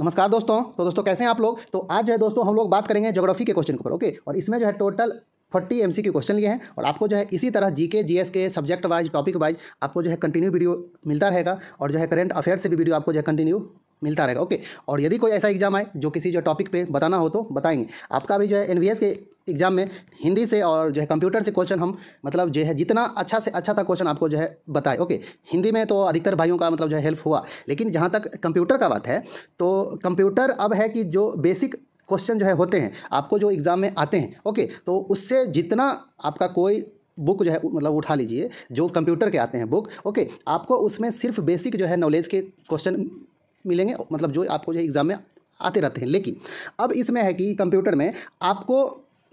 नमस्कार दोस्तों तो दोस्तों कैसे हैं आप लोग तो आज जो है दोस्तों हम लोग बात करेंगे ज्योग्राफी के क्वेश्चन के ऊपर ओके और इसमें जो है टोटल फोर्टी एम सी के क्वेश्चन लिए हैं और आपको जो है इसी तरह जी के जी एस के सब्जेक्ट वाइज टॉपिक वाइज आपको जो है कंटिन्यू वीडियो मिलता रहेगा और जो है करंट अफेयर से भी वीडियो आपको जो है कंटिन्यू मिलता रहेगा ओके और यदि कोई ऐसा एग्जाम आए जो किसी जो टॉपिक पे बताना हो तो बताएंगे आपका भी जो है एन के एग्जाम में हिंदी से और जो है कंप्यूटर से क्वेश्चन हम मतलब जो है जितना अच्छा से अच्छा था क्वेश्चन आपको जो है बताए ओके हिंदी में तो अधिकतर भाइयों का मतलब जो है हेल्प हुआ लेकिन जहाँ तक कंप्यूटर का बात है तो कंप्यूटर अब है कि जो बेसिक क्वेश्चन जो है होते हैं आपको जो एग्ज़ाम में आते हैं ओके तो उससे जितना आपका कोई बुक जो है मतलब उठा लीजिए जो कंप्यूटर के आते हैं बुक ओके आपको उसमें सिर्फ बेसिक जो है नॉलेज के क्वेश्चन मिलेंगे मतलब जो आपको जो एग्ज़ाम में आते रहते हैं लेकिन अब इसमें है कि कंप्यूटर में आपको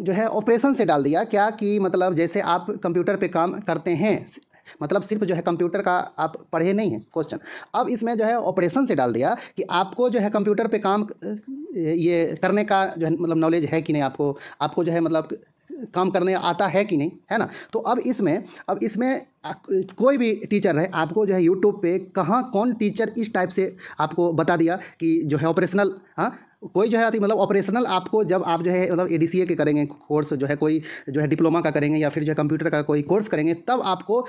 जो है ऑपरेशन से डाल दिया क्या कि मतलब जैसे आप कंप्यूटर पे काम करते हैं मतलब सिर्फ जो है कंप्यूटर का आप पढ़े नहीं हैं क्वेश्चन अब इसमें जो है ऑपरेशन से डाल दिया कि आपको जो है कंप्यूटर पे काम ये करने का जो है मतलब नॉलेज है कि नहीं आपको आपको जो है मतलब काम करने आता है कि नहीं है ना तो अब इसमें अब इसमें कोई भी टीचर रहे आपको जो है यूट्यूब पे कहाँ कौन टीचर इस टाइप से आपको बता दिया कि जो है ऑपरेशनल हाँ कोई जो है मतलब ऑपरेशनल आपको जब आप जो है मतलब ए के करेंगे कोर्स जो है कोई जो है डिप्लोमा का करेंगे या फिर जो है कंप्यूटर का कोई कोर्स करेंगे तब आपको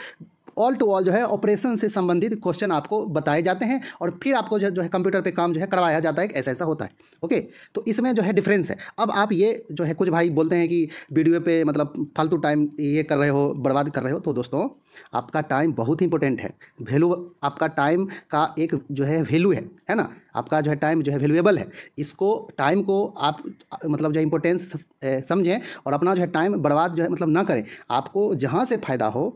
ऑल टू ऑल जो है ऑपरेशन से संबंधित क्वेश्चन आपको बताए जाते हैं और फिर आपको जो है कंप्यूटर पर काम जो है करवाया जाता है ऐसा ऐसा होता है ओके तो इसमें जो है डिफरेंस है अब आप ये जो है कुछ भाई बोलते हैं कि वीडियो पे मतलब फालतू टाइम ये कर रहे हो बर्बाद कर रहे हो तो दोस्तों आपका टाइम बहुत इंपॉर्टेंट है वैल्यू आपका टाइम का एक जो है वैल्यू है है ना आपका जो है टाइम जो है वैल्यूएबल है इसको टाइम को आप मतलब जो है इंपॉर्टेंस समझें और अपना जो है टाइम बर्बाद जो है मतलब ना करें आपको जहाँ से फ़ायदा हो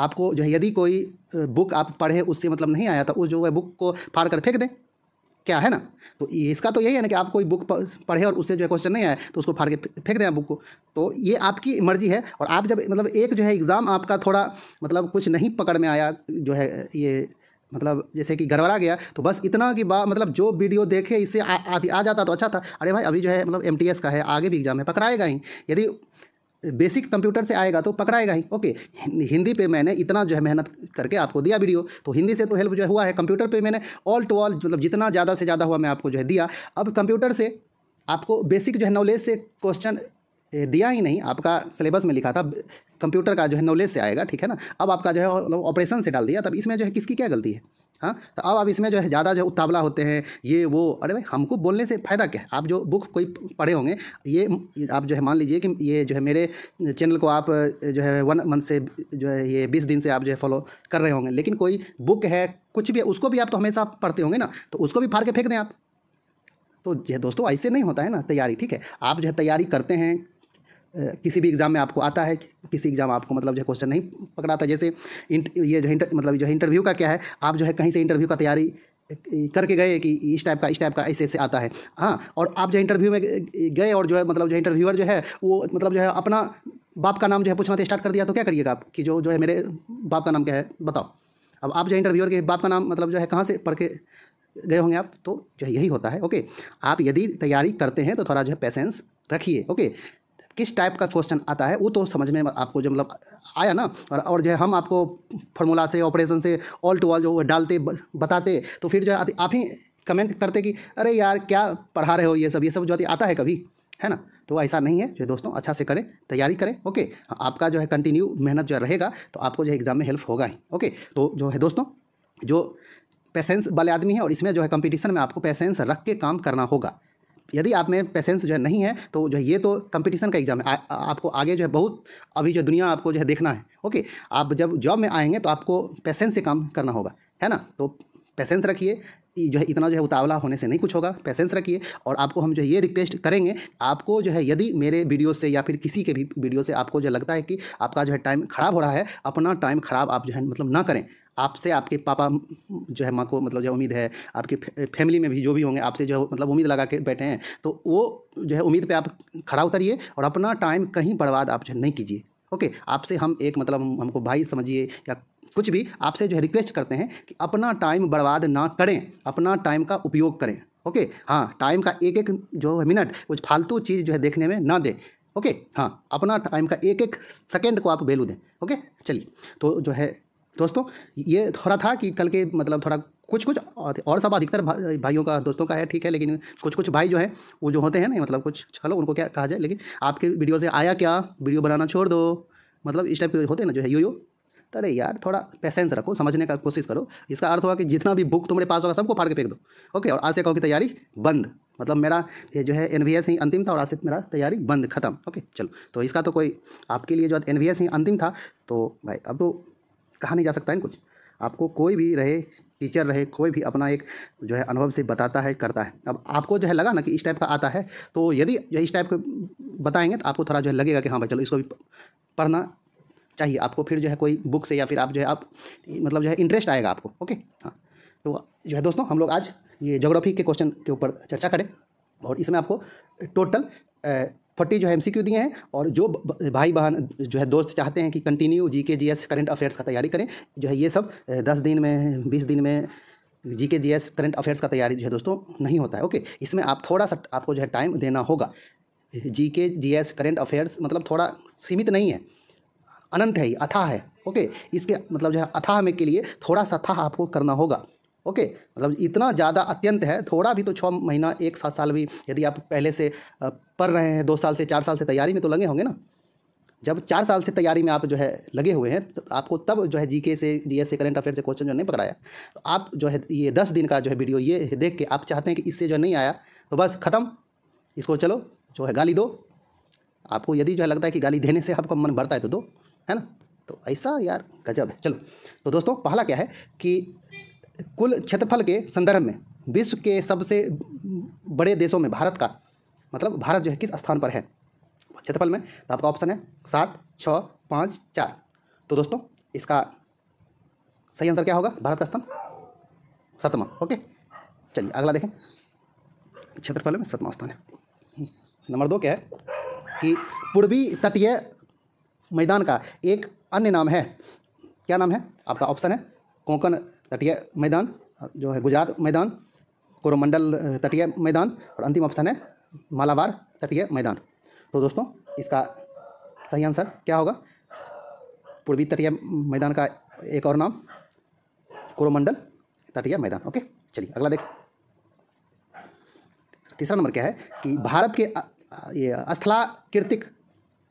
आपको जो है यदि कोई बुक आप पढ़े उससे मतलब नहीं आया तो उस जो है बुक को फाड़ कर फेंक दें क्या है ना तो इसका तो यही है ना कि आप कोई बुक पढ़े और उससे जो है क्वेश्चन नहीं आए तो उसको फाड़ के फेंक दें बुक को तो ये आपकी मर्जी है और आप जब मतलब एक जो है एग्ज़ाम आपका थोड़ा मतलब कुछ नहीं पकड़ में आया जो है ये मतलब जैसे कि गड़बड़ा गया तो बस इतना कि बा मतलब जो वीडियो देखे इससे आ, आ, आ जाता तो अच्छा था अरे भाई अभी जो है मतलब एम का है आगे भी एग्ज़ाम है पकड़ाएगा ही यदि बेसिक कंप्यूटर से आएगा तो पकड़ाएगा ही ओके हिंदी पे मैंने इतना जो है मेहनत करके आपको दिया वीडियो तो हिंदी से तो हेल्प जो है हुआ है कंप्यूटर पे मैंने ऑल टू ऑल मतलब जितना ज़्यादा से ज़्यादा हुआ मैं आपको जो है दिया अब कंप्यूटर से आपको बेसिक जो है नॉलेज से क्वेश्चन दिया ही नहीं आपका सिलेबस में लिखा था कंप्यूटर का जो है नॉलेज से आएगा ठीक है ना अब आपका जो है ऑपरेशन मतलब से डाल दिया तब इसमें जो है किसकी क्या गलती है हाँ तो अब आप इसमें जो है ज़्यादा जो उतावला होते हैं ये वो अरे भाई हमको बोलने से फ़ायदा क्या है आप जो बुक कोई पढ़े होंगे ये आप जो है मान लीजिए कि ये जो है मेरे चैनल को आप जो है वन मंथ से जो है ये बीस दिन से आप जो है फॉलो कर रहे होंगे लेकिन कोई बुक है कुछ भी है उसको भी आप तो हमेशा पढ़ते होंगे ना तो उसको भी फाड़ के फेंक दें आप तो ये दोस्तों ऐसे नहीं होता है ना तैयारी ठीक है आप जो है तैयारी करते हैं किसी भी एग्ज़ाम में आपको आता है किसी एग्ज़ाम आपको मतलब जो है क्वेश्चन नहीं पकड़ाता जैसे ये जो इंटर मतलब जो है इंटरव्यू का क्या है आप जो है कहीं से इंटरव्यू का तैयारी करके गए कि इस टाइप का इस टाइप का ऐसे ऐसे आता है हाँ और आप जो इंटरव्यू में गए और जो है मतलब जो इंटरव्यूअर जो है वो मतलब जो है अपना बाप का नाम जो है पूछना स्टार्ट कर दिया तो क्या करिएगा आप कि जो जो है मेरे बाप का नाम क्या है बताओ अब आप जो इंटरव्यूअर के बाप का नाम मतलब जो है कहाँ से पढ़ के गए होंगे आप तो जो है यही होता है ओके आप यदि तैयारी करते हैं तो थोड़ा जो है पेशेंस रखिए ओके किस टाइप का क्वेश्चन आता है वो तो समझ में आपको जो मतलब आया ना और, और जो है हम आपको फॉर्मूला से ऑपरेशन से ऑल टू ऑल जो डालते बताते तो फिर जो है आप ही कमेंट करते कि अरे यार क्या पढ़ा रहे हो ये सब ये सब जो आता है कभी है ना तो ऐसा नहीं है जो दोस्तों अच्छा से करें तैयारी करें ओके आपका जो है कंटिन्यू मेहनत जो रहेगा तो आपको जो है एग्ज़ाम में हेल्प होगा ही ओके तो जो है दोस्तों जो पेशेंस वाले आदमी है और इसमें जो है कंपटीशन में आपको पेशेंस रख के काम करना होगा यदि आप में पेशेंस जो है नहीं है तो जो है ये तो कंपटीशन का एग्जाम है आ, आ, आपको आगे जो है बहुत अभी जो दुनिया आपको जो है देखना है ओके आप जब जॉब में आएंगे तो आपको पेशेंस से काम करना होगा है ना तो पेशेंस रखिए जो है इतना जो है उतावला होने से नहीं कुछ होगा पेशेंस रखिए और आपको हम जो है ये रिक्वेस्ट करेंगे आपको जो है यदि मेरे वीडियो से या फिर किसी के भी वीडियो से आपको जो लगता है कि आपका जो है टाइम ख़राब हो रहा है अपना टाइम ख़राब आप जो है मतलब ना करें आपसे आपके पापा जो है माँ को मतलब जो उम्मीद है आपके फैमिली में भी जो भी होंगे आपसे जो मतलब उम्मीद लगा के बैठे हैं तो वो जो है उम्मीद पे आप खड़ा उतरिए और अपना टाइम कहीं बर्बाद आप जो है नहीं कीजिए ओके आपसे हम एक मतलब हमको भाई समझिए या कुछ भी आपसे जो है रिक्वेस्ट करते हैं कि अपना टाइम बर्बाद ना करें अपना टाइम का उपयोग करें ओके हाँ टाइम का एक एक जो है मिनट कुछ फालतू चीज़ जो है देखने में ना दें ओके हाँ अपना टाइम का एक एक सेकेंड को आप वैल्यू दें ओके चलिए तो जो है दोस्तों ये थोड़ा था कि कल के मतलब थोड़ा कुछ कुछ और सब अधिकतर भा, भाइयों का दोस्तों का है ठीक है लेकिन कुछ कुछ भाई जो है वो जो होते हैं ना मतलब कुछ चलो उनको क्या कहा जाए लेकिन आपके वीडियो से आया क्या वीडियो बनाना छोड़ दो मतलब इस टाइप के होते हैं ना जो है यो यो तो अरे यार थोड़ा पैसेंस रखो समझने का कोशिश करो इसका अर्थ हुआ कि जितना भी बुक तुम्हारे पास होगा सबको फाड़ के फेंक दो ओके और आज से कहो की तैयारी बंद मतलब मेरा ये जो है एन वी एस ही अंतिम था और आज से मेरा तैयारी बंद खत्म ओके चलो तो इसका तो कोई आपके लिए जो एन वी एस ही अंतिम था तो भाई अब तो कहा नहीं जा सकता है कुछ आपको कोई भी रहे टीचर रहे कोई भी अपना एक जो है अनुभव से बताता है करता है अब आपको जो है लगा ना कि इस टाइप का आता है तो यदि जो इस टाइप का बताएंगे तो आपको थोड़ा जो है लगेगा कि हाँ भाई चलो इसको भी पढ़ना चाहिए आपको फिर जो है कोई बुक से या फिर आप जो है आप मतलब जो है इंटरेस्ट आएगा आपको ओके हाँ तो जो है दोस्तों हम लोग आज ये जोग्राफी के क्वेश्चन के ऊपर चर्चा करें और इसमें आपको टोटल फोर्टी जो है एमसीक्यू दिए हैं और जो भाई बहन जो है दोस्त चाहते हैं कि कंटिन्यू जी K G S current affairs का तैयारी करें जो है ये सब दस दिन में बीस दिन में जी K G S current affairs का तैयारी जो है दोस्तों नहीं होता है ओके इसमें आप थोड़ा सा आपको जो है टाइम देना होगा जी K G S current affairs मतलब थोड़ा सीमित नहीं है अनंत है अथाह है ओके इसके मतलब जो है अथाह में के लिए थोड़ा सा अथाह आपको करना होगा ओके मतलब इतना ज़्यादा अत्यंत है थोड़ा भी तो छः महीना एक सात साल भी यदि आप पहले से पढ़ रहे हैं दो साल से चार साल से तैयारी में तो लगे होंगे ना जब चार साल से तैयारी में आप जो है लगे हुए हैं तो आपको तब जो है जीके से जी से करंट अफेयर से क्वेश्चन जो नहीं पकड़ाया तो आप जो है ये दस दिन का जो है वीडियो ये देख के आप चाहते हैं कि इससे जो नहीं आया तो बस ख़त्म इसको चलो जो है गाली दो आपको यदि जो है लगता है कि गाली देने से आपका मन भरता है तो दो है ना तो ऐसा यार गजब है चलो तो दोस्तों पहला क्या है कि कुल क्षेत्रफल के संदर्भ में विश्व के सबसे बड़े देशों में भारत का मतलब भारत जो है किस स्थान पर है क्षेत्रफल में तो आपका ऑप्शन है सात छः पाँच चार तो दोस्तों इसका सही आंसर क्या होगा भारत का स्थान सतमा ओके चलिए अगला देखें क्षेत्रफल में सतमा स्थान है नंबर दो क्या है कि पूर्वी तटीय मैदान का एक अन्य नाम है क्या नाम है आपका ऑप्शन है कोंकण तटीय मैदान जो है गुजरात मैदान कोरोमंडल तटीय मैदान और अंतिम ऑप्शन है मालाबार तटीय मैदान तो दोस्तों इसका सही आंसर क्या होगा पूर्वी तटीय मैदान का एक और नाम कोरोमंडल तटीय मैदान ओके चलिए अगला देख तीसरा नंबर क्या है कि भारत के ये स्थलाकृतिक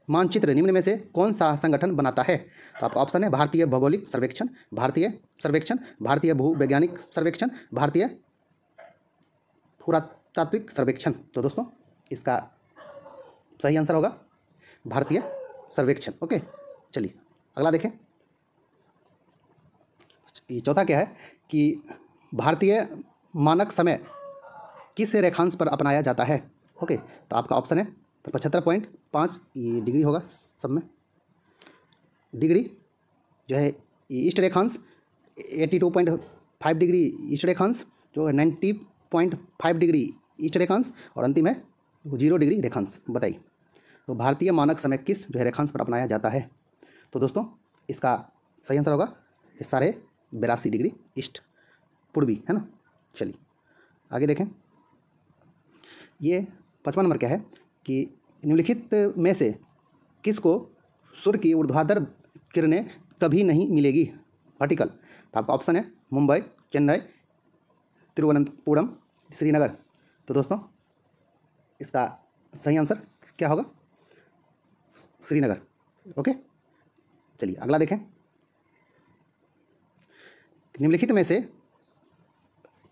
मानचित्र निम्न में से कौन सा संगठन बनाता है तो आपका ऑप्शन है भारतीय भौगोलिक सर्वेक्षण भारतीय सर्वेक्षण भारतीय भूवैज्ञानिक सर्वेक्षण भारतीय पुरातात्विक सर्वेक्षण तो दोस्तों इसका सही आंसर होगा भारतीय सर्वेक्षण ओके चलिए अगला देखें ये चौथा क्या है कि भारतीय मानक समय किस रेखांश पर अपनाया जाता है ओके तो आपका ऑप्शन है तो पचहत्तर पॉइंट पाँच ये डिग्री होगा सब में डिग्री जो है ईस्ट रेखांश eighty two point five degree east रेखांश जो है ninety point five degree east रेखांश और अंतिम है जीरो डिग्री रेखांश बताइए तो भारतीय मानक समय किस जो है रेखांश पर अपनाया जाता है तो दोस्तों इसका सही आंसर होगा सारे बिरासी डिग्री ईस्ट पूर्वी है ना चलिए आगे देखें ये पचपन नंबर क्या है कि निम्नलिखित में से किसको सूर्य की ऊर्ध्वाधर किरणें कभी नहीं मिलेगी वर्टिकल तो आपका ऑप्शन है मुंबई चेन्नई तिरुवनंतपुरम श्रीनगर तो दोस्तों इसका सही आंसर क्या होगा श्रीनगर ओके चलिए अगला देखें निम्नलिखित में से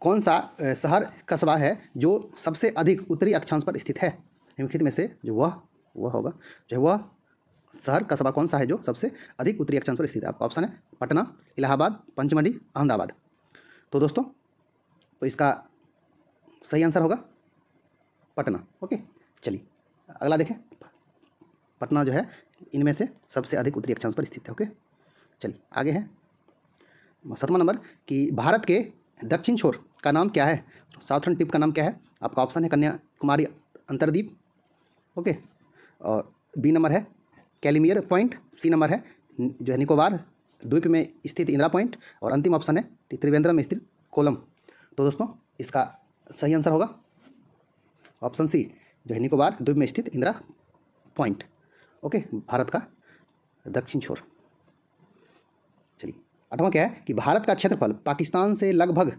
कौन सा शहर कस्बा है जो सबसे अधिक उत्तरी अक्षांश पर स्थित है निम्नलिखित में से जो वह वह होगा जो वह शहर कस्बा कौन सा है जो सबसे अधिक उत्तरी अक्षांश पर स्थित है आपका ऑप्शन है पटना इलाहाबाद पंचमढ़ी अहमदाबाद तो दोस्तों तो इसका सही आंसर होगा पटना ओके चलिए अगला देखें पटना जो है इनमें से सबसे अधिक उत्तरी अक्षांश पर स्थित है ओके चलिए आगे है सतवा नंबर कि भारत के दक्षिण छोर का नाम क्या है साउथर्न टिप का नाम क्या है आपका ऑप्शन है कन्याकुमारी अंतरदीप ओके और बी नंबर है कैलीमियर पॉइंट सी नंबर है जो है निकोबार द्वीप में स्थित इंदिरा पॉइंट और अंतिम ऑप्शन है त्रिवेंद्रम में स्थित कोलम तो दोस्तों इसका सही आंसर होगा ऑप्शन सी जो है निकोबार द्वीप में स्थित इंदिरा पॉइंट ओके भारत का दक्षिण छोर चलिए आठवां क्या है कि भारत का क्षेत्रफल पाकिस्तान से लगभग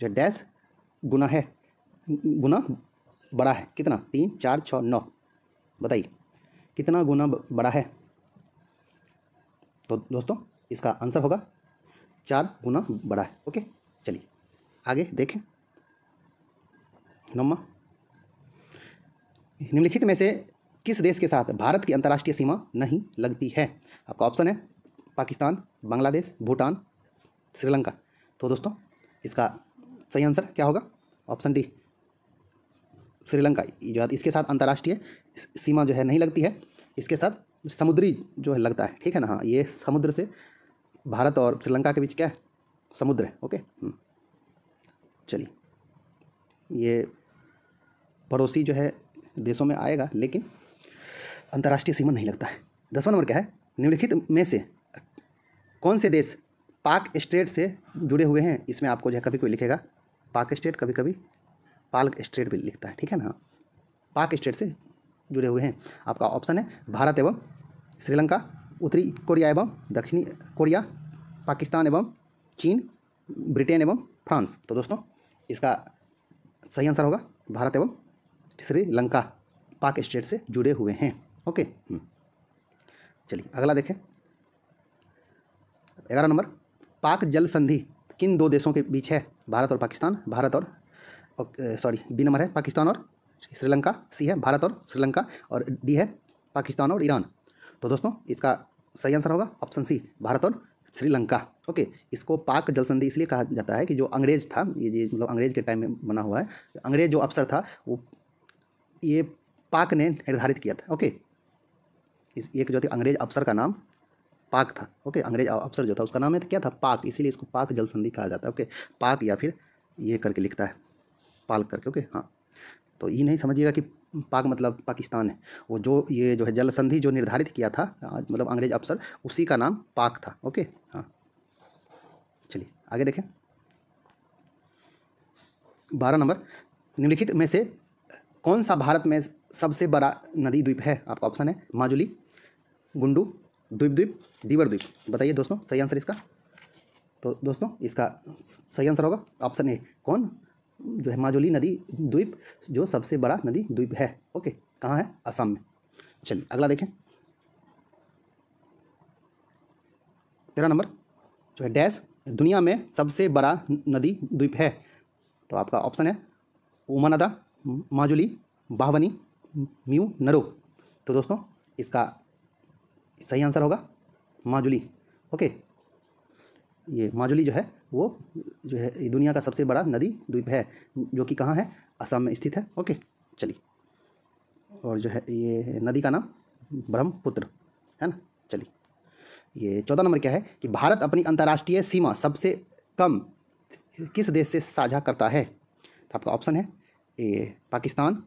जो डैश गुना है गुना बड़ा है कितना तीन चार छः नौ बताइए कितना गुना बड़ा है तो दोस्तों इसका आंसर होगा चार गुना बड़ा है ओके चलिए आगे देखें नम्मा निम्नलिखित में से किस देश के साथ भारत की अंतर्राष्ट्रीय सीमा नहीं लगती है आपका ऑप्शन है पाकिस्तान बांग्लादेश भूटान श्रीलंका तो दोस्तों इसका सही आंसर क्या होगा ऑप्शन डी श्रीलंका इसके साथ अंतर्राष्ट्रीय सीमा जो है नहीं लगती है इसके साथ समुद्री जो है लगता है ठीक है ना हाँ ये समुद्र से भारत और श्रीलंका के बीच क्या है समुद्र है ओके हम्म। चलिए ये पड़ोसी जो है देशों में आएगा लेकिन अंतर्राष्ट्रीय सीमा नहीं लगता है दसवां नंबर क्या है निम्नलिखित में से कौन से देश पाक स्टेट से जुड़े हुए हैं इसमें आपको जो है कभी कोई लिखेगा पाक स्टेट कभी कभी पाल स्टेट भी लिखता है ठीक है ना पाक स्टेट से जुड़े हुए हैं आपका ऑप्शन है भारत एवं श्रीलंका उत्तरी कोरिया एवं दक्षिणी कोरिया पाकिस्तान एवं चीन ब्रिटेन एवं फ्रांस तो दोस्तों इसका सही आंसर होगा भारत एवं श्रीलंका पाक स्टेट से जुड़े हुए हैं ओके हम्म। चलिए अगला देखें ग्यारह नंबर पाक जल संधि किन दो देशों के बीच है भारत और पाकिस्तान भारत और सॉरी बी नंबर है पाकिस्तान और श्रीलंका सी है भारत और श्रीलंका और डी है पाकिस्तान और ईरान तो दोस्तों इसका सही आंसर होगा ऑप्शन सी भारत और श्रीलंका ओके इसको पाक जल संधि इसलिए कहा जाता है कि जो अंग्रेज था ये जी मतलब अंग्रेज के टाइम में बना हुआ है अंग्रेज जो अफसर था वो ये पाक ने निर्धारित किया था ओके इस एक जो थे अंग्रेज अफसर का नाम पाक था ओके अंग्रेज अफसर जो था उसका नाम है क्या था पाक इसीलिए इसको पाक जल संधि कहा जाता है ओके पाक या फिर ये करके लिखता है पाल करके ओके हाँ तो ये नहीं समझिएगा कि पाक मतलब पाकिस्तान है वो जो ये जो है जल संधि जो निर्धारित किया था मतलब अंग्रेज अफसर उसी का नाम पाक था ओके हाँ चलिए आगे देखें बारह नंबर निम्नलिखित में से कौन सा भारत में सबसे बड़ा नदी द्वीप है आपका ऑप्शन है माजुली गुंडू द्वीप द्वीप दीवर द्वीप बताइए दोस्तों सही आंसर इसका तो दोस्तों इसका सही आंसर होगा ऑप्शन ए कौन जो है माजोली नदी द्वीप जो सबसे बड़ा नदी द्वीप है ओके कहाँ है असम में चलिए अगला देखें तेरह नंबर जो है डैश दुनिया में सबसे बड़ा नदी द्वीप है तो आपका ऑप्शन है उमानदा माजुली बाहवनी म्यू नरो तो दोस्तों इसका सही आंसर होगा माजुली ओके ये माजुली जो है वो जो है दुनिया का सबसे बड़ा नदी द्वीप है जो कि कहाँ है असम में स्थित है ओके चलिए और जो है ये नदी का नाम ब्रह्मपुत्र है ना चलिए ये चौदह नंबर क्या है कि भारत अपनी अंतर्राष्ट्रीय सीमा सबसे कम किस देश से साझा करता है तो आपका ऑप्शन है ए पाकिस्तान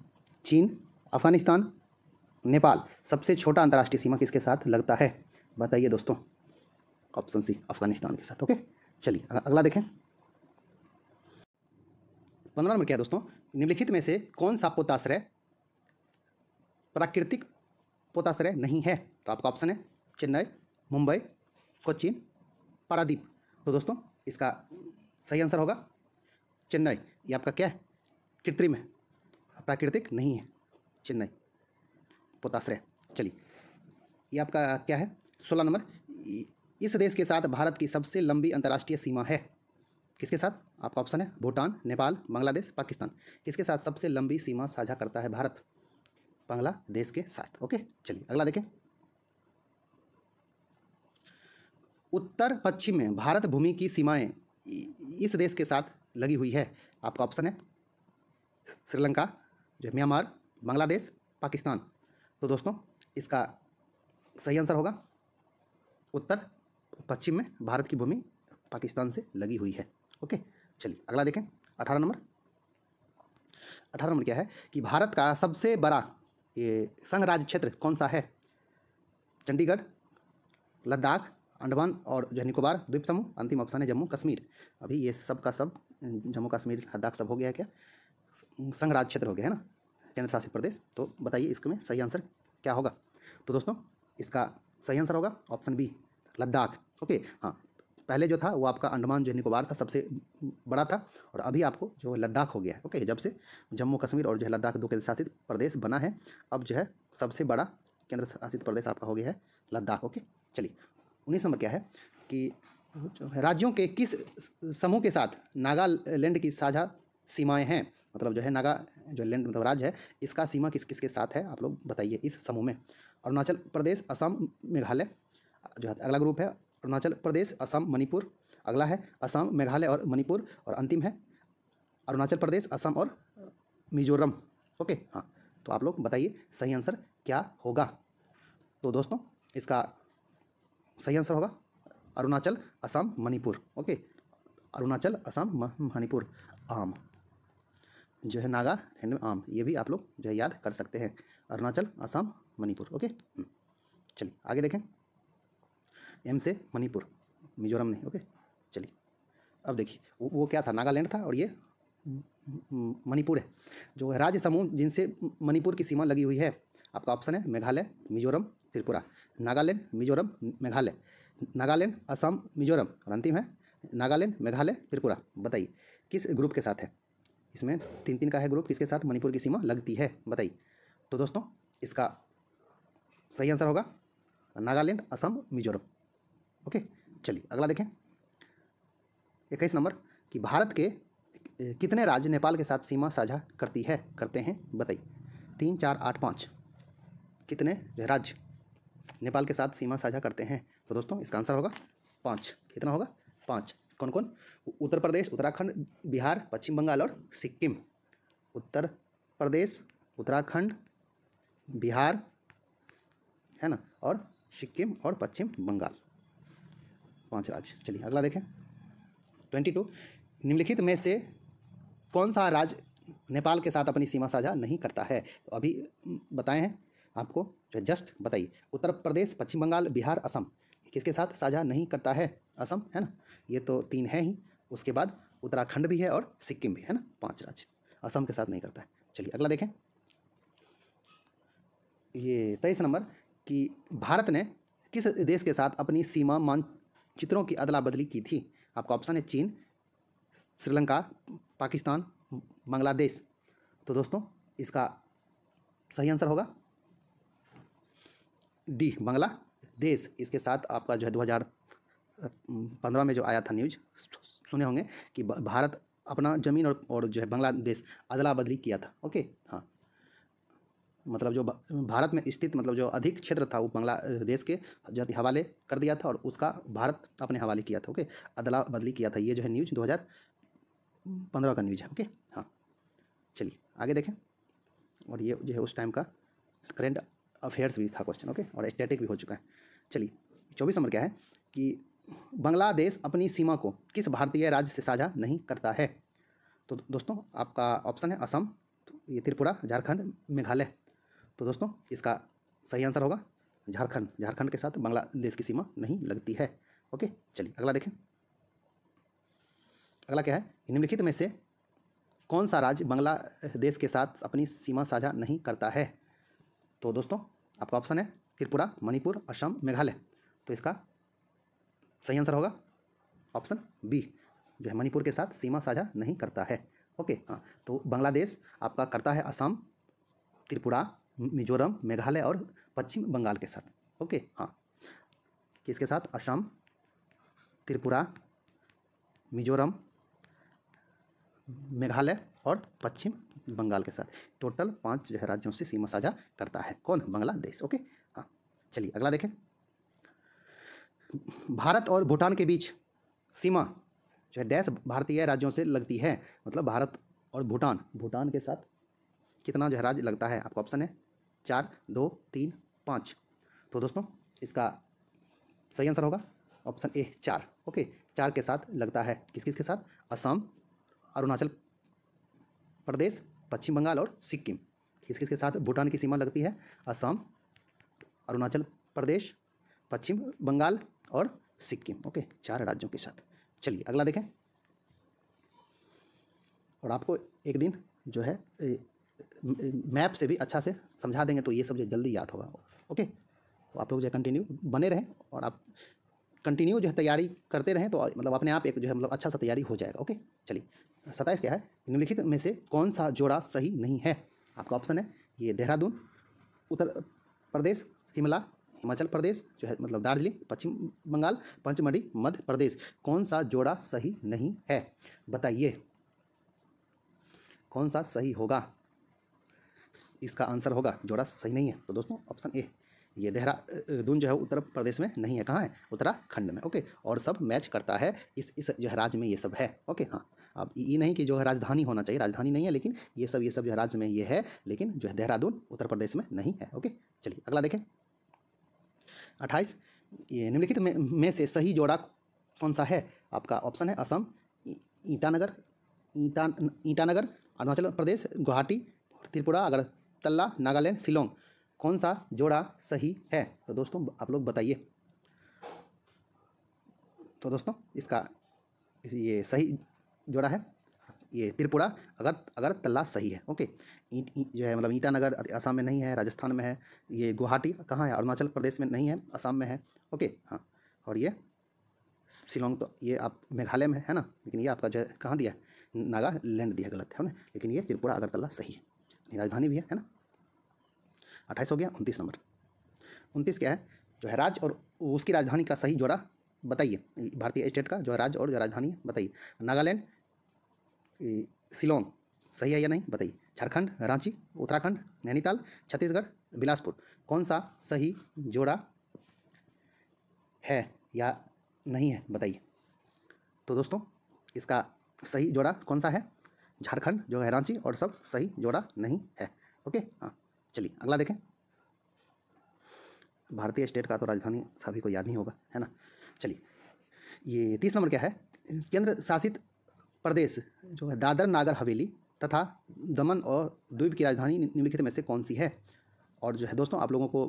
चीन अफगानिस्तान नेपाल सबसे छोटा अंतर्राष्ट्रीय सीमा किसके साथ लगता है बताइए दोस्तों ऑप्शन सी अफगानिस्तान के साथ ओके चलिए अगला देखें पंद्रह नंबर क्या है दोस्तों निम्नलिखित में से कौन सा पोताश्रय प्राकृतिक पोताश्रय नहीं है तो आपका ऑप्शन है चेन्नई मुंबई कोचीन पारादीप तो दोस्तों इसका सही आंसर होगा चेन्नई ये आपका क्या है कृत्रिम है प्राकृतिक नहीं है चेन्नई पोताश्रय चलिए ये आपका क्या है सोलह नंबर इस देश के साथ भारत की सबसे लंबी अंतर्राष्ट्रीय सीमा है किसके साथ आपका ऑप्शन है भूटान नेपाल बांग्लादेश पाकिस्तान किसके साथ सबसे लंबी सीमा साझा करता है भारत बांग्लादेश के साथ ओके चलिए अगला देखें उत्तर पश्चिम में भारत भूमि की सीमाएं इस देश के साथ लगी हुई है आपका ऑप्शन है श्रीलंका जो म्यांमार बांग्लादेश पाकिस्तान तो दोस्तों इसका सही आंसर होगा उत्तर पश्चिम में भारत की भूमि पाकिस्तान से लगी हुई है ओके चलिए अगला देखें अठारह नंबर अठारह नंबर क्या है कि भारत का सबसे बड़ा ये संघ राज्य क्षेत्र कौन सा है चंडीगढ़ लद्दाख अंडमान और जो है निकोबार द्वीप समूह अंतिम ऑप्शन है जम्मू कश्मीर अभी ये सब का सब जम्मू कश्मीर लद्दाख सब हो गया है क्या संघ राज्य क्षेत्र हो गया है ना केंद्र शासित प्रदेश तो बताइए इसमें सही आंसर क्या होगा तो दोस्तों इसका सही आंसर होगा ऑप्शन बी लद्दाख ओके हाँ पहले जो था वो आपका अंडमान जो निकोबार था सबसे बड़ा था और अभी आपको जो लद्दाख हो गया है ओके जब से जम्मू कश्मीर और जो है लद्दाख दो केंद्र शासित प्रदेश बना है अब जो है सबसे बड़ा केंद्र शासित प्रदेश आपका हो गया है लद्दाख ओके चलिए उन्नीस नंबर क्या है कि राज्यों के किस समूह के साथ नागालैंड की साझा सीमाएँ हैं मतलब जो है नागा जो लैंड मतलब राज्य है इसका सीमा किस किस के साथ है आप लोग बताइए इस समूह में अरुणाचल प्रदेश असम मेघालय जो है अगला ग्रुप है अरुणाचल प्रदेश असम मणिपुर अगला है असम मेघालय और मणिपुर और अंतिम है अरुणाचल प्रदेश असम और मिजोरम ओके हाँ तो आप लोग बताइए सही आंसर क्या होगा तो दोस्तों इसका सही आंसर होगा अरुणाचल असम मणिपुर ओके अरुणाचल असम मणिपुर आम जो है नागा में आम ये भी आप लोग जो है याद कर सकते हैं अरुणाचल असम मणिपुर ओके हम्म, चलिए आगे देखें एम से मणिपुर मिजोरम नहीं ओके चलिए अब देखिए वो, क्या था नागालैंड था और ये मणिपुर है जो राज्य समूह जिनसे मणिपुर की सीमा लगी हुई है आपका ऑप्शन है मेघालय मिजोरम त्रिपुरा नागालैंड मिजोरम मेघालय नागालैंड असम मिजोरम और अंतिम है नागालैंड मेघालय त्रिपुरा बताइए किस ग्रुप के साथ है इसमें तीन तीन का है ग्रुप किसके साथ मणिपुर की सीमा लगती है बताइए तो दोस्तों इसका सही आंसर होगा नागालैंड असम मिजोरम ओके चलिए अगला देखें इक्कीस नंबर कि भारत के कितने राज्य नेपाल के साथ सीमा साझा करती है करते हैं बताइए तीन चार आठ पाँच कितने राज्य नेपाल के साथ सीमा साझा करते हैं तो दोस्तों इसका आंसर होगा पाँच कितना होगा पाँच कौन कौन उत्तर प्रदेश उत्तराखंड बिहार पश्चिम बंगाल और सिक्किम उत्तर प्रदेश उत्तराखंड बिहार है ना और सिक्किम और पश्चिम बंगाल पांच राज्य चलिए अगला देखें ट्वेंटी टू निम्नलिखित में से कौन सा राज्य नेपाल के साथ अपनी सीमा साझा नहीं करता है तो अभी बताए हैं आपको जस्ट बताइए उत्तर प्रदेश पश्चिम बंगाल बिहार असम किसके साथ साझा नहीं करता है असम है ना ये तो तीन है ही उसके बाद उत्तराखंड भी है और सिक्किम भी है ना पांच राज्य असम के साथ नहीं करता है चलिए अगला देखें ये तेईस नंबर कि भारत ने किस देश के साथ अपनी सीमा मान चित्रों की अदला बदली की थी आपका ऑप्शन है चीन श्रीलंका पाकिस्तान बांग्लादेश तो दोस्तों इसका सही आंसर होगा डी बांग्लादेश इसके साथ आपका जो है दो में जो आया था न्यूज सुने होंगे कि भारत अपना ज़मीन और, और जो है बांग्लादेश अदला बदली किया था ओके हाँ मतलब जो भारत में स्थित मतलब जो अधिक क्षेत्र था वो बांग्लादेश के हवाले कर दिया था और उसका भारत अपने हवाले किया था ओके अदला बदली किया था ये जो है न्यूज पंद्रह का न्यूज है ओके हाँ चलिए आगे देखें और ये जो है उस टाइम का करेंट अफेयर्स भी था क्वेश्चन ओके और स्टेटिक भी हो चुका है चलिए चौबीस नंबर क्या है कि बांग्लादेश अपनी सीमा को किस भारतीय राज्य से साझा नहीं करता है तो दोस्तों आपका ऑप्शन है असम तो ये त्रिपुरा झारखंड मेघालय तो दोस्तों इसका सही आंसर होगा झारखंड झारखंड के साथ बांग्लादेश की सीमा नहीं लगती है ओके चलिए अगला देखें अगला क्या है निम्नलिखित में से कौन सा राज्य बांग्लादेश के साथ अपनी सीमा साझा नहीं करता है तो दोस्तों आपका ऑप्शन है त्रिपुरा मणिपुर असम मेघालय तो इसका सही आंसर होगा ऑप्शन बी जो है मणिपुर के साथ सीमा साझा नहीं करता है ओके हाँ तो बांग्लादेश आपका करता है असम त्रिपुरा मिजोरम मेघालय और पश्चिम बंगाल के साथ ओके हाँ किसके साथ असम त्रिपुरा मिजोरम मेघालय और पश्चिम बंगाल के साथ टोटल पांच जो है राज्यों से सीमा साझा करता है कौन बांग्लादेश ओके हाँ चलिए अगला देखें भारत और भूटान के बीच सीमा जो है डैश भारतीय राज्यों से लगती है मतलब भारत और भूटान भूटान के साथ कितना जो है राज्य लगता है आपको ऑप्शन है चार दो तीन पाँच तो दोस्तों इसका सही आंसर होगा ऑप्शन ए चार ओके चार के साथ लगता है किस किस के साथ असम अरुणाचल प्रदेश पश्चिम बंगाल और सिक्किम किस किस के साथ भूटान की सीमा लगती है असम अरुणाचल प्रदेश पश्चिम बंगाल और सिक्किम ओके चार राज्यों के साथ चलिए अगला देखें और आपको एक दिन जो है मैप से भी अच्छा से समझा देंगे तो ये सब जो जल्दी याद होगा ओके तो आप लोग जो है कंटिन्यू बने रहें और आप कंटिन्यू जो है तैयारी करते रहें तो मतलब अपने आप एक जो है मतलब अच्छा सा तैयारी हो जाएगा ओके चलिए सताइस क्या है निम्नलिखित में से कौन सा जोड़ा सही नहीं है आपका ऑप्शन है ये देहरादून उत्तर प्रदेश हिमला हिमाचल प्रदेश जो है मतलब दार्जिलिंग पश्चिम बंगाल पंचमढ़ी मध्य प्रदेश कौन सा जोड़ा सही नहीं है बताइए कौन सा सही होगा इसका आंसर होगा जोड़ा सही नहीं है तो दोस्तों ऑप्शन ए ये देहरादून जो है उत्तर प्रदेश में नहीं है कहाँ है उत्तराखंड में ओके और सब मैच करता है इस इस जो है राज्य में ये सब है ओके हाँ अब ये नहीं कि जो है राजधानी होना चाहिए राजधानी नहीं है लेकिन ये सब ये सब जो है राज्य में ये है लेकिन जो है देहरादून उत्तर प्रदेश में नहीं है ओके चलिए अगला देखें अट्ठाईस ये निम्नलिखित में, में से सही जोड़ा कौन सा है आपका ऑप्शन है असम ईटानगर ईटान ईटानगर अरुणाचल प्रदेश गुवाहाटी त्रिपुरा अगरतला नागालैंड शिलोंग कौन सा जोड़ा सही है तो दोस्तों आप लोग बताइए तो दोस्तों इसका ये सही जोड़ा है ये त्रिपुरा अगर अगर तल्ला सही है ओके ईट जो है मतलब ईटानगर असम में नहीं है राजस्थान में है ये गुवाहाटी कहाँ है अरुणाचल प्रदेश में नहीं है असम में है ओके हाँ और ये शिलोंग तो ये आप मेघालय में है ना लेकिन ये आपका जो है कहाँ दिया है नागालैंड दिया गलत है ना लेकिन ये त्रिपुरा अगरतला सही है राजधानी भी है है ना अट्ठाईस हो गया उनतीस नंबर उनतीस क्या है जो है राज्य और उसकी राजधानी का सही जोड़ा बताइए भारतीय स्टेट का जो है राज्य और जो राजधानी है बताइए नागालैंड सिलोंग सही है या नहीं बताइए झारखंड रांची उत्तराखंड नैनीताल छत्तीसगढ़ बिलासपुर कौन सा सही जोड़ा है या नहीं है बताइए तो दोस्तों इसका सही जोड़ा कौन सा है झारखंड जो है रांची और सब सही जोड़ा नहीं है ओके हाँ चलिए अगला देखें भारतीय स्टेट का तो राजधानी सभी को याद नहीं होगा है ना चलिए ये तीस नंबर क्या है केंद्र शासित प्रदेश जो है दादर नागर हवेली तथा दमन और द्वीप की राजधानी निम्नलिखित में से कौन सी है और जो है दोस्तों आप लोगों को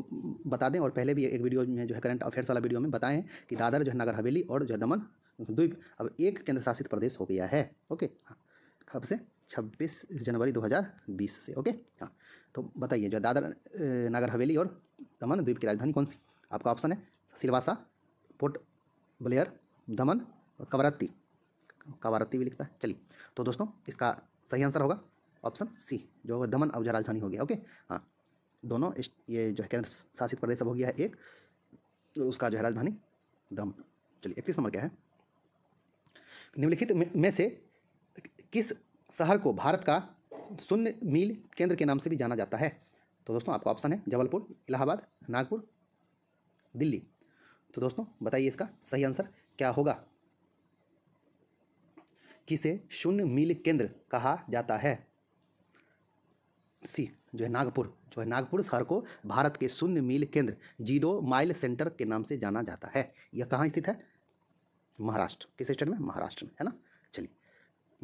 बता दें और पहले भी एक वीडियो में जो है करंट अफेयर्स वाला वीडियो में बताएं कि दादर जो है नागर हवेली और जो है दमन द्वीप अब एक केंद्र शासित प्रदेश हो गया है ओके हाँ कब से 26 जनवरी 2020 से ओके हाँ तो बताइए जो दादर नागर हवेली और दमन द्वीप की राजधानी कौन सी आपका ऑप्शन है सिलवासा पोर्ट ब्लेयर दमन और कवरत्ती कवारत्ती भी लिखता है चलिए तो दोस्तों इसका सही आंसर होगा ऑप्शन सी जो होगा दमन अब राजधानी हो गया ओके हाँ दोनों ये जो है केंद्र शासित प्रदेश अब हो गया है एक तो उसका जो है राजधानी दमन चलिए इकतीस नंबर क्या है निम्नलिखित में से किस शहर को भारत का शून्य मील केंद्र के नाम से भी जाना जाता है तो दोस्तों आपका ऑप्शन है जबलपुर इलाहाबाद नागपुर दिल्ली तो दोस्तों बताइए इसका सही आंसर क्या होगा किसे शून्य मील केंद्र कहा जाता है सी जो है नागपुर जो है नागपुर शहर को भारत के शून्य मील केंद्र जीरो माइल सेंटर के नाम से जाना जाता है यह कहाँ स्थित है महाराष्ट्र किस स्टेट में महाराष्ट्र में है ना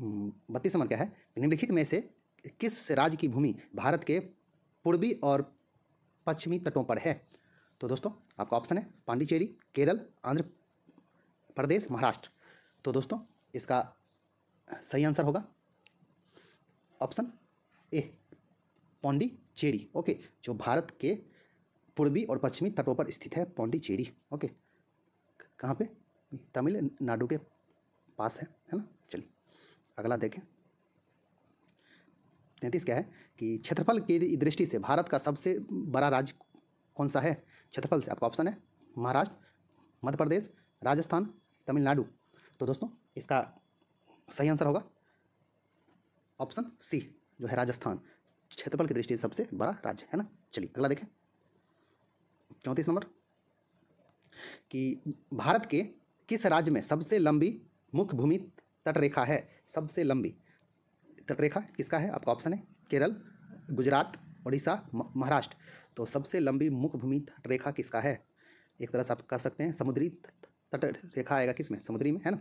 बत्तीस नंबर क्या है निम्नलिखित में से किस राज्य की भूमि भारत के पूर्वी और पश्चिमी तटों पर है तो दोस्तों आपका ऑप्शन है पांडिचेरी केरल आंध्र प्रदेश महाराष्ट्र तो दोस्तों इसका सही आंसर होगा ऑप्शन ए पौंडीचेरी ओके जो भारत के पूर्वी और पश्चिमी तटों पर स्थित है पौंडीचेरी ओके कहाँ पे तमिलनाडु के पास है है ना अगला देखें तैंतीस क्या है कि क्षेत्रफल की दृष्टि से भारत का सबसे बड़ा राज्य कौन सा है क्षेत्रफल से आपका ऑप्शन है महाराष्ट्र मध्य प्रदेश राजस्थान तमिलनाडु तो दोस्तों इसका सही आंसर होगा ऑप्शन सी जो है राजस्थान क्षेत्रफल की दृष्टि से सबसे बड़ा राज्य है ना चलिए अगला देखें चौंतीस नंबर कि भारत के किस राज्य में सबसे लंबी मुख्य भूमि तटरेखा है सबसे लंबी तटरेखा किसका है आपका ऑप्शन है केरल गुजरात उड़ीसा महाराष्ट्र तो सबसे लंबी मुख्य भूमि तटरेखा किसका है एक तरह से आप कह सकते हैं समुद्री तट रेखा आएगा किस में समुद्री में है ना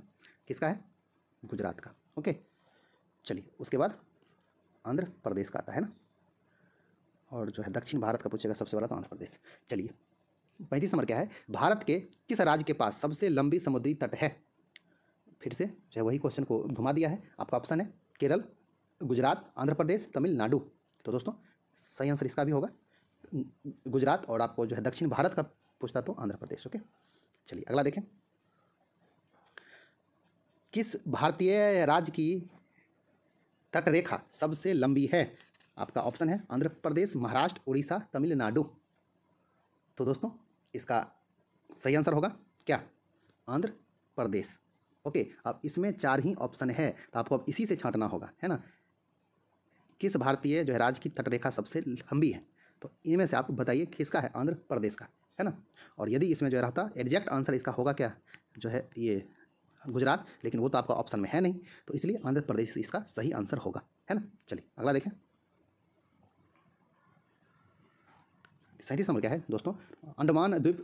किसका है गुजरात का ओके चलिए उसके बाद आंध्र प्रदेश का आता है ना और जो है दक्षिण भारत का पूछेगा सबसे बड़ा तो आंध्र प्रदेश चलिए पैंतीस नंबर क्या है भारत के किस राज्य के पास सबसे लंबी समुद्री तट है फिर से जो है वही क्वेश्चन को घुमा दिया है आपका ऑप्शन है केरल गुजरात आंध्र प्रदेश तमिलनाडु तो दोस्तों सही आंसर इसका भी होगा गुजरात और आपको जो है दक्षिण भारत का पूछता तो आंध्र प्रदेश ओके चलिए अगला देखें किस भारतीय राज्य की तटरेखा सबसे लंबी है आपका ऑप्शन है आंध्र प्रदेश महाराष्ट्र उड़ीसा तमिलनाडु तो दोस्तों इसका सही आंसर होगा क्या आंध्र प्रदेश ओके अब इसमें चार ही ऑप्शन है तो आपको अब इसी से छांटना होगा है ना किस भारतीय जो है राज्य की तटरेखा सबसे लंबी है तो इनमें से आप बताइए किसका है आंध्र प्रदेश का है ना और यदि इसमें जो रहता एग्जैक्ट आंसर इसका होगा क्या जो है ये गुजरात लेकिन वो तो आपका ऑप्शन में है नहीं तो इसलिए आंध्र प्रदेश इसका सही आंसर होगा है ना चलिए अगला देखें सैंतीस नंबर क्या है दोस्तों अंडमान द्वीप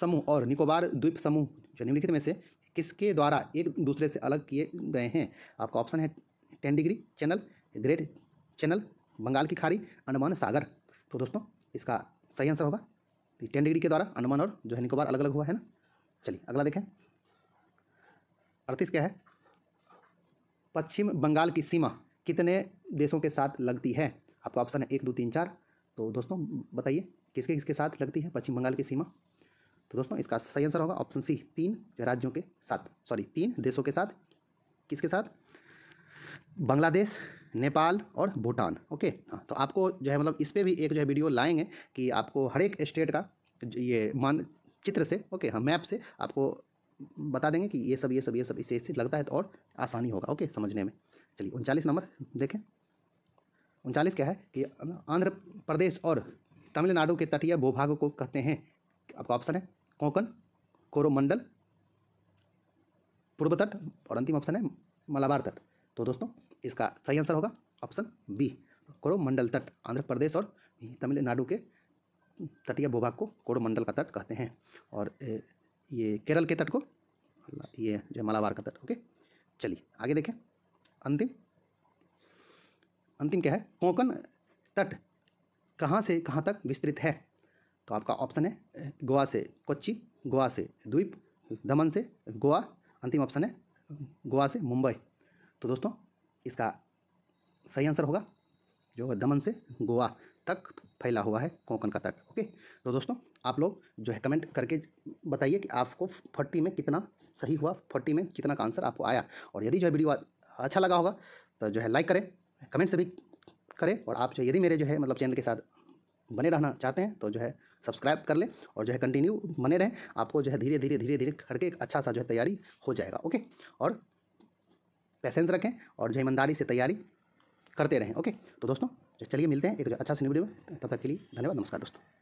समूह और निकोबार द्वीप समूह जो निम्नलिखित में से किसके द्वारा एक दूसरे से अलग किए गए हैं आपका ऑप्शन है ten degree channel great channel Bengal की खाड़ी अंडमान सागर तो दोस्तों इसका सही आंसर होगा टेन डिग्री के द्वारा अंडमान और जो है निकोबार अलग अलग हुआ है ना चलिए अगला देखें अड़तीस क्या है पश्चिम बंगाल की सीमा कितने देशों के साथ लगती है आपका ऑप्शन है एक दो तीन चार तो दोस्तों बताइए किसके किसके साथ लगती है पश्चिम बंगाल की सीमा तो दोस्तों इसका सही आंसर होगा ऑप्शन सी तीन राज्यों के साथ सॉरी तीन देशों के साथ किसके साथ बांग्लादेश नेपाल और भूटान ओके हाँ तो आपको जो है मतलब इस पर भी एक जो है वीडियो लाएंगे कि आपको हर एक स्टेट का ये मान चित्र से ओके हाँ मैप से आपको बता देंगे कि ये सब ये सब ये सब इससे इसे लगता है तो और आसानी होगा ओके समझने में चलिए उनचालीस नंबर देखें उनचालीस क्या है कि आंध्र प्रदेश और तमिलनाडु के तटीय भूभाग को कहते हैं आपका ऑप्शन है कोंकण कोरोमंडल पूर्व तट और अंतिम ऑप्शन है मलाबार तट तो दोस्तों इसका सही आंसर होगा ऑप्शन बी कोरोमंडल तट आंध्र प्रदेश और तमिलनाडु के तटीय भूभाग को कोरोमंडल का तट कहते हैं और ये केरल के तट को ये जो मलाबार का तट ओके चलिए आगे देखें अंतिम अंतिम क्या है कोंकण तट कहाँ से कहाँ तक विस्तृत है तो आपका ऑप्शन है गोवा से कोच्ची गोवा से द्वीप दमन से गोवा अंतिम ऑप्शन है गोवा से मुंबई तो दोस्तों इसका सही आंसर होगा जो दमन से गोवा तक फैला हुआ है कोंकण का तट ओके तो दोस्तों आप लोग जो है कमेंट करके बताइए कि आपको फोर्टी में कितना सही हुआ फोर्टी में कितना का आंसर आपको आया और यदि जो है वीडियो अच्छा लगा होगा तो जो है लाइक करें कमेंट से भी करें और आप जो यदि मेरे जो है मतलब चैनल के साथ बने रहना चाहते हैं तो जो है सब्सक्राइब कर लें और जो है कंटिन्यू बने रहें आपको जो है धीरे धीरे धीरे धीरे करके एक अच्छा सा जो है तैयारी हो जाएगा ओके और पैसेंस रखें और जो ईमानदारी से तैयारी करते रहें ओके तो दोस्तों चलिए मिलते हैं एक अच्छा सी वीडियो में तब तक के लिए धन्यवाद नमस्कार दोस्तों